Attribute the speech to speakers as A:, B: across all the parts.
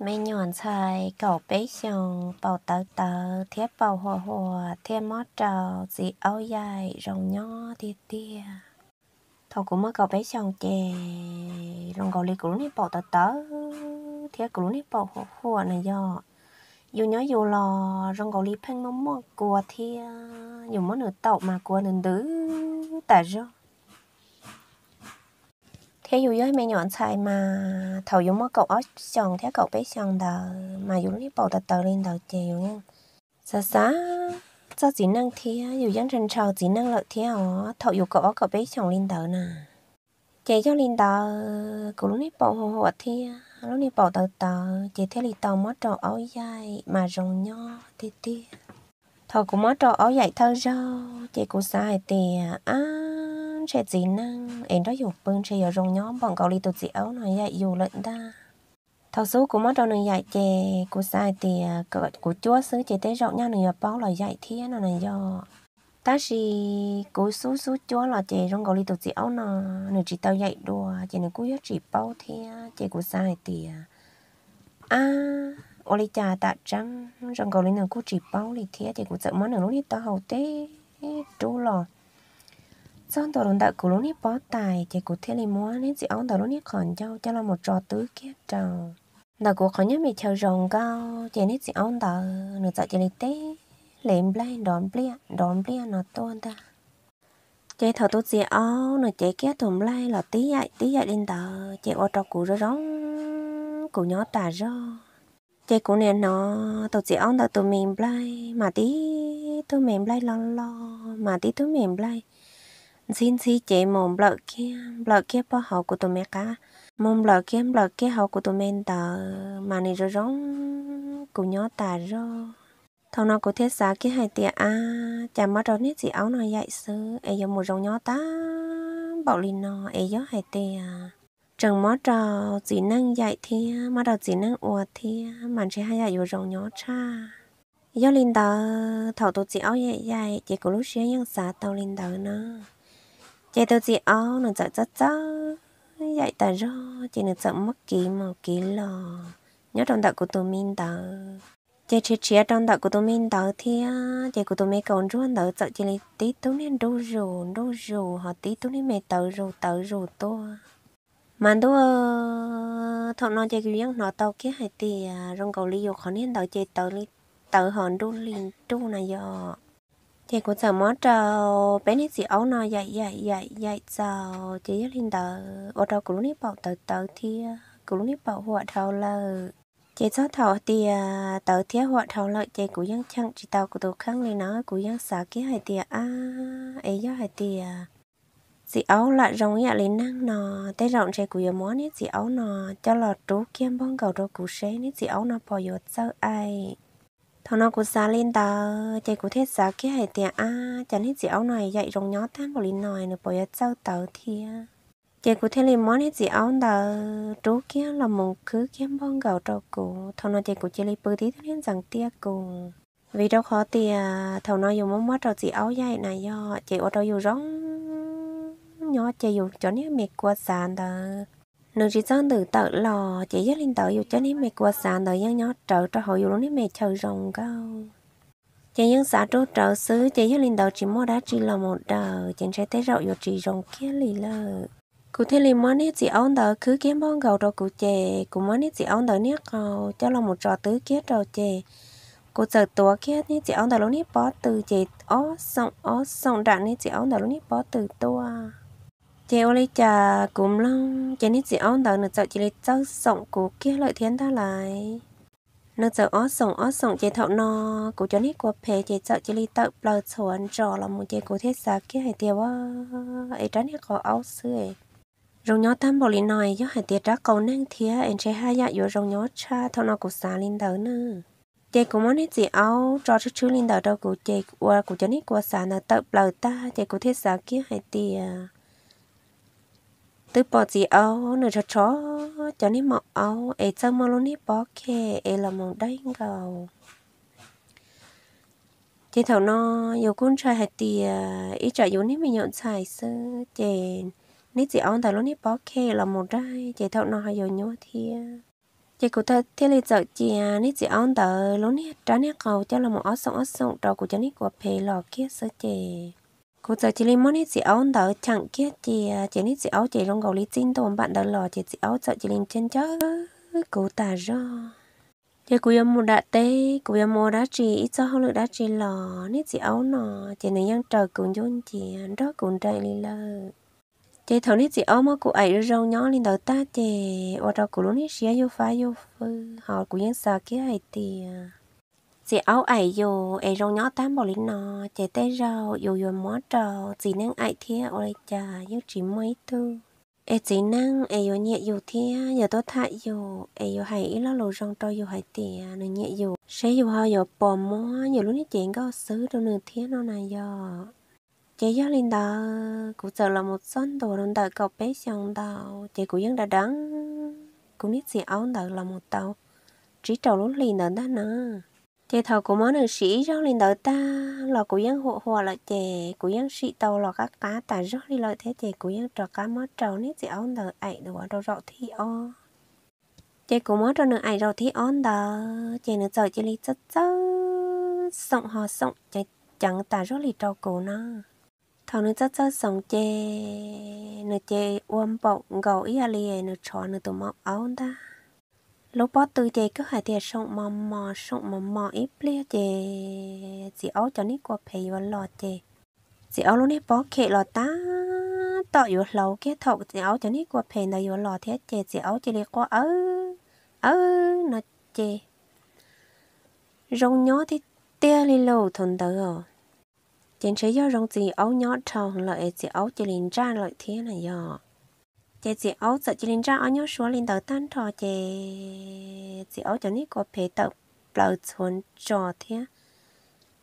A: mấy nhọn xài cậu bế xong bầu tờ tờ thiết bầu hòa hòa thiết mót trầu dị áo dài rồng nho tia tia thầu cũng mới cậu bé xong chè rồng cậu lì cũng nếp bầu tờ tờ thiết cũng nếp bầu hòa hòa này do dù nhớ dù lò rồng cậu lì phanh mắm mong cua thiết dù món nửa tàu mà cua nửa đứ tại rồi thế dù với mẹ nhọn xài mà thầu dùng mất cậu ở chồng thế cậu bé chồng đờ mà dùng lý bầu đợt tờ lên đầu chè dùng nha xa xa cho chỉ năng thế dù dân trần trào chỉ năng lợi thế ở thầu dù cậu ở cậu bé chồng lên đờ nè chè cho lên đờ cậu lúc này bầu hồ hồ thế lúc này bầu đờ tờ chè thế lì tàu mất trò áo dài mà rồng nho tê tê thầu cũng mất trò áo dài thơ rau chè cũng xài tiền à sẽ gì năng em đó dục bưng sẽ ở rong nhóm bọn cậu đi tụt áo nói dạy dù lận ta thầu số của mất đầu này dạy chè của sai thì à, cỡ của chúa xứ chỉ tế rộng nhau này bao lời dạy thiên nó này do ta chỉ cố số số chúa là chè rong cậu đi tụt áo nó nửa chỉ tao dạy đùa chè nửa cú hết chỉ bao thiên chè của sai thì à ô lý cha tạ trắng rong cậu đi nửa cú chỉ bao thì thiên chè của sợ mất nửa lúc đi tao hầu tế trú lò xong tàu luôn đã cố luôn hết bó tài thì cố thế này mua nên chị ông tàu luôn hết khẩn cho cho là một trò tứ kia trầu đã cố khẩn nhất mình theo rồng cao chỉ nên chị ông tàu nửa dạ chỉ lấy té lên blay đón blia đón blia nó tuôn ta chỉ thở tôi chị ông nửa chỉ kia thùng blay là tí dậy tí dậy lên tàu, chỉ ô trò cũ rồi rong cũ nhỏ tà rồi chị cũng nên nó tụi chị ông tụi mềm lai mà tí tụi mềm lai lo lo mà tí tụi mềm lai xin xí chế mồm lợ kia lợ kia bỏ hậu của tụi mẹ cả mồm lợ kia lợ kia hậu của tụi mẹ tờ mà này rồi rong của nhỏ tà rồi thằng nào có thiết xả cái hai tia a à, chả mất rồi nít gì áo nó dạy sư ấy giờ một rong nhỏ ta bảo linh nó ấy giờ hai tia chẳng mất rồi chỉ năng dạy thì mất rồi chỉ năng uột thì mà chỉ hai dạy vừa rong nhỏ cha do linh tờ thầu tụi chị áo dạy dạy chỉ có lúc xíu nhưng xả tàu linh tờ nữa chạy tôi chỉ áo nó chả chả chả vậy ta ro chị nó chả mất kỹ màu kỹ lò nhớ trong đạo của tôi minh đó chạy chị à, chị trong đạo của tôi minh đó thì chạy của tôi mình còn luôn đó chả chị lấy tí tụi nên đâu rồi đâu rồi họ tí tụi nên mẹ tớ rồi tớ rồi tôi mà đó à, thằng nó chơi kiểu giống nó tàu kia hay thì à, rong cầu ly khó nên tàu chạy tàu ly tàu hòn đu liền đu này giờ thì cũng sợ món trâu bé nít gì ấu nó dậy dậy dậy dậy sao chỉ linh tờ ô trâu cũng nít bảo tờ tờ thì cũng nít bảo họ trâu là chỉ cho thầu thì tờ thiết hoạt trâu lợi chỉ cũng ยัง chẳng chỉ tàu của tổ khăn lên nó cũng cũng ยัง xả cái hay thì à ấy do hay thì dì ấu lại rộng nhà lên năng nò tay rộng chơi của giờ món nít dì ấu nò cho lọt trú kiêm bông cầu đồ củ xế nít dì ấu nò bỏ dột sơ ai thằng nào cũng xa lên tờ chạy cũng thế giá kia hệ tiền a chẳng hết áo này dạy rong nhó tan bỏ linh nồi nữa bỏ ra sau tờ thì chạy cũng thế lên món hết áo tờ chú kia là một cứ kiếm bông gạo trâu cụ thằng nào chạy cũng chơi lấy bự tí thôi nên rằng tia cùng vì đâu khó thì thầu nó dùng món mất trâu chỉ áo dây này do chị ở trâu dùng rong nhỏ chị dùng cho nên mệt quá sàn đó nương chỉ sang từ tợ lò chỉ dắt lên tợ dù cho nên mẹ qua sàn tợ dân nhỏ trợ cho họ dù lúc nít mẹ chờ rồng câu chị dân xã trô trợ xứ chị dắt lên tợ chỉ mua đá chỉ là một đầu chị sẽ thấy rậu dù chỉ rồng kia lì lờ cụ thể lì món nít chị ông tợ cứ kiếm bông gầu đồ cụ chè cụ món nít chị ông tợ nít cầu ờ, cho là một trò tứ kia rồi chè cụ sợ tua kia nít chị ông tợ lúc nít bó từ chè ó sông ó sông đạn nít chị ông tợ lúc nít bó từ tua theo lấy trà cúm lắm chén hết gì ông đó nửa cháu chỉ lấy cháu sống của kia lợi thiên ta lại nửa cháu ó sống ó sống chế thọ nó của cho hết của phê chế chợ chỉ lấy tớ bờ chuẩn trò là một chế của thiết xa kia hay tiêu á ấy tránh hết có áo xưa rồng nhó tam bảo lý nói do hải tiệt ra cầu năng thía em chế hai dạ yếu rồng nhó cha thọ nó của xa lên đó nữa chế của món hết gì áo trò chút chút lên đầu đâu của chế qua của cho nít của xả là tớ lời ta chế của thiết xả kia hay tiền tôi bỏ gì áo nữa cho chó cho nên mặc áo ấy sao mà luôn đi bỏ khe ấy là mong đấy ngầu chị thầu nó yêu con trai hạt tì à, ý trả yêu nên mình nhận xài sơ chị nếu chị áo thầu luôn đi bỏ khe là một đấy chị thầu nó hay yêu nhau thì chị cụ thật thế là giờ chị à, nếu chị áo thầu luôn đi trả nét cầu cho là một áo sống áo sống đầu của cho nên của phê lò kia sơ chị cô giờ chị lấy món ít gì áo đỡ chẳng kia chị à, chị ít chị áo chị luôn gầu lấy chín tôm bạn đỡ lò chị chị áo sợ chị lên trên chớ cô ta ra chị cô em mua đã tê cô em mua đã chị ít sao không được đã chị lò ít chị áo nọ chị này đang chờ cùng chôn chị đó cùng đây đi lơ chị thầu ít chị áo mà cô ấy rau nhỏ lên đầu ta chị ở đâu cô luôn ít xía vô phá vô phư họ cũng vẫn sợ kia hay tiền chị áo ải dù ai rong nhỏ tám bảo lính nọ, chị tê rau dù dù mó trầu chị năng ải thia ôi chà yêu chị mấy tư ai chị nâng ai dù nhẹ dù thia giờ tôi thạ dù ai dù hãy lo lù rong trâu dù hay tìa nó nhẹ dù sẽ dù ho dù bò mó dù lúc này chị có xứ đâu nửa thia nó này giờ chị giáo linh đó cũng sợ là một son đồ đồng đại cậu bé xong đầu chị cũng vẫn đã đắng cũng biết chị áo đầu là một tàu chỉ trầu lúc liền đó đó nữa chè thầu của món nữ sĩ rau lên đỡ ta lò của dân hộ hòa là chè của dân sĩ tàu lò các tá tả rau đi lợi thế chè của dân trò cá mó trầu nít chị ông đỡ ảy đồ đồ rau thi o chè của mó trò nữ ảy rau thi on đỡ chè nữ trời chè lý chất chất sọng hò sọng chè chẳng tả rau lì trò cổ nó thầu nữ chất chất sọng chè nữ chè uông bọc gầu ý à lì nữ trò nữ tụi mọc áo ta lúc bắt từ chế cứ hai tiền sống mò mò sống mò mò ít lia chế chỉ áo cho nít qua phải và lò chế chỉ áo lúc nít bó kệ lò ta tọ yếu lâu cái thầu chỉ áo cho nít qua phải là yếu lò thế chế chỉ áo chỉ đi qua ớ ớ nó chế rong nhỏ thì tia li lâu thằng tớ rồi trên thế do rong gì áo nhỏ tròn lợi chỉ áo chỉ liền trang lợi thế này rồi à chị chị ấu sợ chị linh ra ở nhau số linh đầu tan trò chị chị ấu cho ní có phê tập lầu xuống trò thế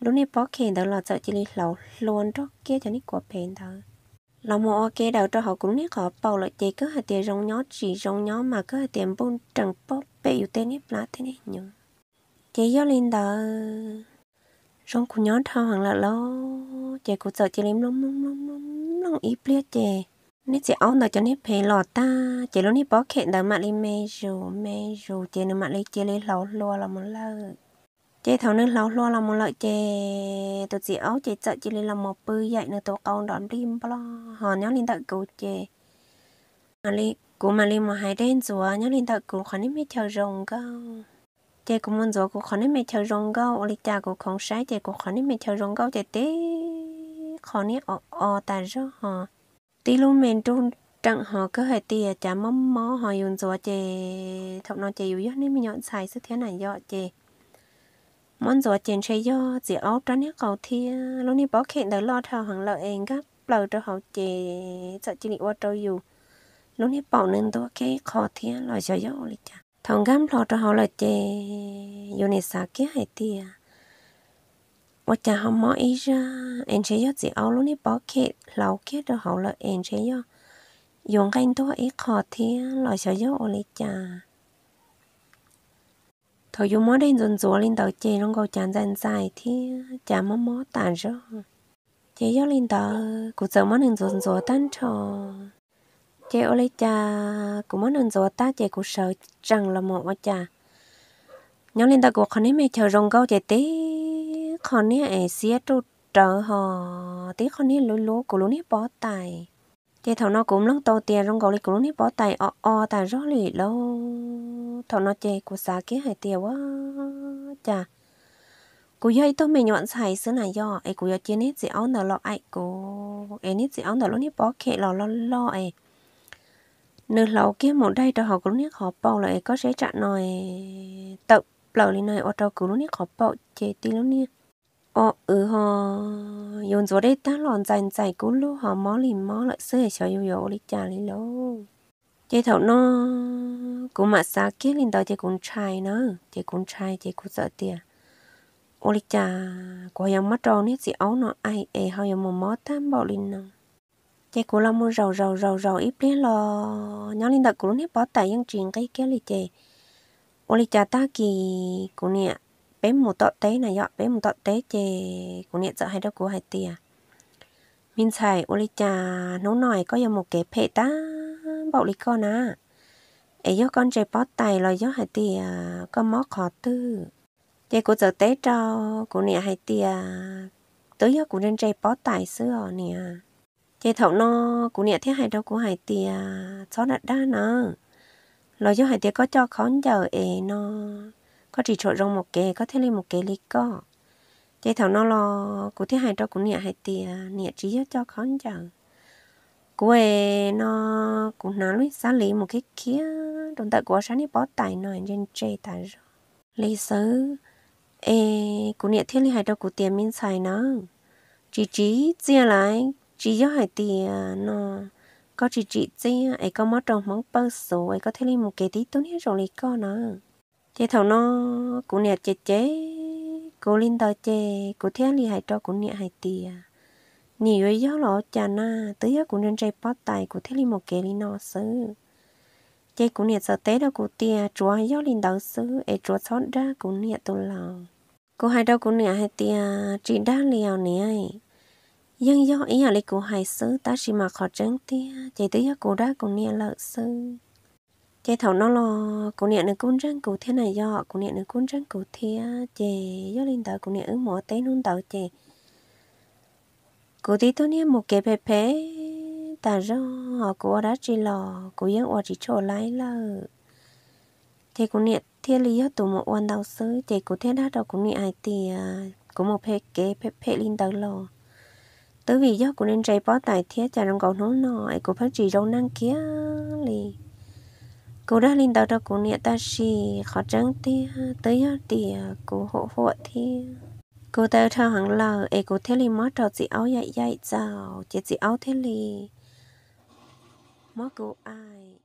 A: lúc này bỏ khen đó là sợ chị linh lầu luôn đó kia cho ní có phê đó lòng mồ ok đầu cho họ cũng nét họ bầu lại chị cứ hạt tiền rong nhó chỉ rong nhó mà cứ hạt tiền bún trần bóp bẹ yêu tên nếp lá thế này nhung chị do lên đó rong cũng nhó thao hàng là lo chị cũng sợ chị linh lông lông lông lông lông ít biết chị nít chỉ ông đợi cho nít phê lọ ta chỉ luôn nít bỏ khẹn đợi mặt lên mê rù mê rù chỉ nữa mặt lên chỉ lên lẩu lúa là một lợi. chị thằng nước lẩu lúa là một lợi, chị tụi chị ấu chị chợ chị lên là một bư dậy nữa tụi con đón lim bơ họ nhớ lên đợi cụ chị mà lên cụ mà lên một hai đen rùa nhớ lên đợi cụ khỏi nít mít theo rồng cơ chị cũng muốn rùa cụ khỏi nít mít theo rồng cơ ô lý cha cụ không sai chị cụ khỏi nít mít chờ rồng cơ chị tí khỏi nít ờ ờ ta rồi hả tí luôn mình trung chẳng họ cứ hệ tìa à, chả mắm mó họ dùng gió chè thọc nó chè yếu nên mình nhọn xài sức thế này do chè món gió chèn xe do dì áo trắng nhất cầu thia lúc này bỏ khẹn đỡ lo thao hàng lợi em các lầu cho họ chè sợ chỉ bị qua trâu dù lúc này bỏ nên tôi cái khó thia lo gió gió lịch chả thằng gam lo cho họ lợi chè dù này xả kia hệ tìa à. 我จะหอมออีจ้าเอ็นเชยอจีเอาลูนี่ปอกเขตเหลาเขตเราเขาละเอ็นเชยอยงกันตัวอีขอเทียลอยเชยอโอเลจ้าทอยู่มอได้จนจัวลินเตาเจน้องก็จานจันใจที่จามอมอตานจ้อเจยอลินเตากูเจอมอหนึ่งจนจัวตั้นชอเจโอเลจ้ากูมอหนึ่งจัวตาเจกูเสาจังละหมอว่าจ้า nhóm lên ta cuộc không nên mẹ chờ rồng câu chạy tí con nè ai xía tu trợ họ tí con nè lú lú cổ lú nè bó tài thì thằng nó cũng lăng to tiền trong gò lì cổ lú nè bó tài o o tài rõ lì lâu thằng nó chè của xã kia hải tiền quá chà cô dây tôi mình nhọn xài xứ này do ai cô dây chiến hết gì áo nở lọ ai cô ai hết gì áo nở lú nè bó kệ lọ lọ lọ ai nửa lầu kia một đây cho họ cũng nhắc họ bao lại có sẽ chặn nồi tập lầu lên này ô tô cũng nè khó bao chế tí luôn nha ờ ừ họ dùng rồi đấy ta lòn dành dạy cú lú họ mó lì mó lại sơ cho yêu yêu đi trả lì lô chị thấu nó cũng mà xa kia lên đó chị cũng trai nó, chị cũng trai chị cũng sợ tiền ô lì trả của em mắt tròn hết chị áo nó ai ê họ em một mó tam bảo lên nó chị cũng làm một rầu rầu rầu rầu ít biết lo nhớ lên đó cũng hết bỏ tay những chuyện cái kia lì chị ô lì trả ta kỳ cũng nè bé một tọt té này nhọ bé một tọt té chè cũng niệm sợ hay đâu của hai tia à. mình xài ô lì trà nấu nồi có giờ một cái phe ta bậu lì con á, ấy do con chơi bó tay rồi do hai tia à, có móc khó tư chè của giờ té cho của niệm hai tia à, tới giờ của nên chơi bó tay xưa nè chè thậu nó của niệm thế hai đâu của hai tia chó đặt đa nè rồi do hai tia có cho khó giờ ấy nó có chỉ chỗ rong một cái có thể lên một cái lý có thế thảo nó lo cụ thế hai cho cũng nhẹ hai tiền nhẹ trí cho khó chẳng quê nó cũng nói lúc sáng lý một cái kia đồng tại của sáng đi bỏ tài nồi trên chê tài rồi lý sứ ê cũng nhẹ thiết lý hai cho cụ tiền mình xài nó chỉ trí chia lại chỉ cho hai tiền nó có chỉ chỉ chia ấy có mất trong món bơ số ấy có thể lên một cái tí tốt nhất rồi lý con nó chế thầu nó cũng nè chế chế cố lên tao chế cố thế li hay cho cũng nè hay tì à nhỉ với gió lọ chà na tới giờ cũng nên chạy bắt tay cố thế li một cái li nó xứ chế cũng nè sợ té đâu cố tia chúa gió lên đầu xứ ấy chúa xót ra cũng nè tu lò, cô hai đâu cũng nè hay tia chỉ đa liều nè ấy dân do ý ở đây cô hai xứ ta chỉ mà khó trắng tia chế tới giờ cô đã cũng nè lợi xứ chế thầu nó lo cũng nhẹ nữa cũng trăng cụ thế này do cũng nhẹ nữa cũng trăng cụ thế chè do linh tử cũng nhẹ ứng mỏ tế nôn tử chè cụ tí tôi nhé một kế bé bé ta do họ cụ đã chỉ lò cụ dân ở chỉ chỗ lái là thế cũng nhẹ thế lý do tụi một quan đầu sứ chè cụ thế đã đâu cũng nhẹ ai thì à, cũng một bé kế bé bé linh tử lò tới vì do cũng nên chạy bó tài thế chả rong cầu nó nọ cụ phát chỉ rong năng kia liền cô đã lên đó đó à, cô niệm ta chỉ khó trắng thì tới thì cô hộ hộ thì cô ta theo hàng lờ ấy cô thấy li mất trò chị áo dạy dạy chào chị chị áo thế li mất cô ai